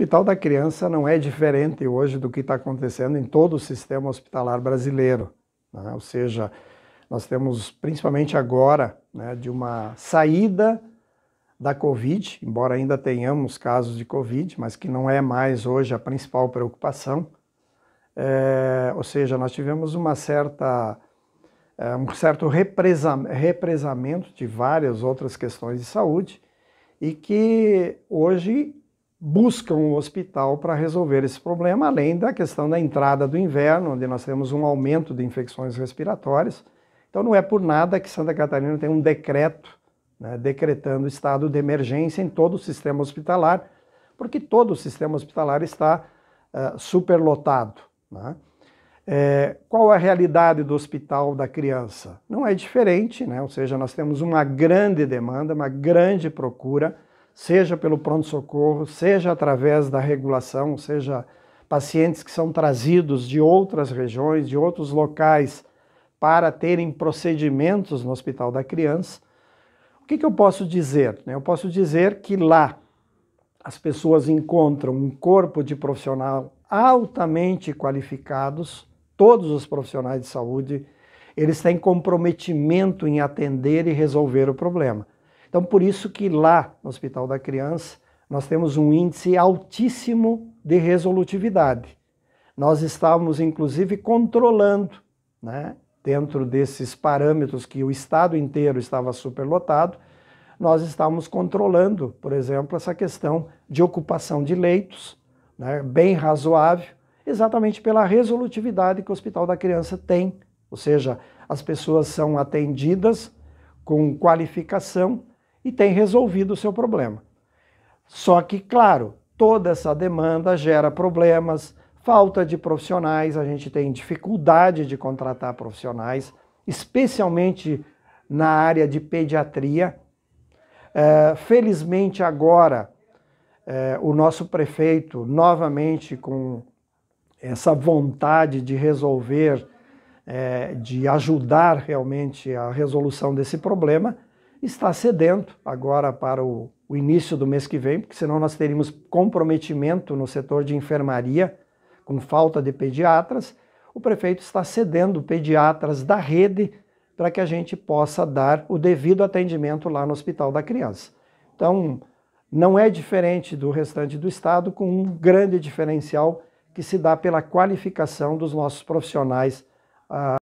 Hospital da Criança não é diferente hoje do que está acontecendo em todo o sistema hospitalar brasileiro. Né? Ou seja, nós temos, principalmente agora, né, de uma saída da Covid, embora ainda tenhamos casos de Covid, mas que não é mais hoje a principal preocupação. É, ou seja, nós tivemos uma certa, é, um certo represa, represamento de várias outras questões de saúde e que hoje buscam o hospital para resolver esse problema, além da questão da entrada do inverno, onde nós temos um aumento de infecções respiratórias. Então não é por nada que Santa Catarina tem um decreto né, decretando estado de emergência em todo o sistema hospitalar, porque todo o sistema hospitalar está uh, superlotado. Né? É, qual a realidade do hospital da criança? Não é diferente, né? ou seja, nós temos uma grande demanda, uma grande procura, seja pelo pronto-socorro, seja através da regulação, seja pacientes que são trazidos de outras regiões, de outros locais, para terem procedimentos no Hospital da Criança. O que, que eu posso dizer? Né? Eu posso dizer que lá as pessoas encontram um corpo de profissional altamente qualificados, todos os profissionais de saúde, eles têm comprometimento em atender e resolver o problema. Então, por isso que lá no Hospital da Criança, nós temos um índice altíssimo de resolutividade. Nós estávamos, inclusive, controlando, né, dentro desses parâmetros que o Estado inteiro estava superlotado, nós estávamos controlando, por exemplo, essa questão de ocupação de leitos, né, bem razoável, exatamente pela resolutividade que o Hospital da Criança tem. Ou seja, as pessoas são atendidas com qualificação e tem resolvido o seu problema. Só que, claro, toda essa demanda gera problemas, falta de profissionais, a gente tem dificuldade de contratar profissionais, especialmente na área de pediatria. É, felizmente, agora, é, o nosso prefeito, novamente com essa vontade de resolver, é, de ajudar realmente a resolução desse problema, está cedendo agora para o, o início do mês que vem, porque senão nós teríamos comprometimento no setor de enfermaria com falta de pediatras. O prefeito está cedendo pediatras da rede para que a gente possa dar o devido atendimento lá no Hospital da Criança. Então, não é diferente do restante do estado, com um grande diferencial que se dá pela qualificação dos nossos profissionais. Ah,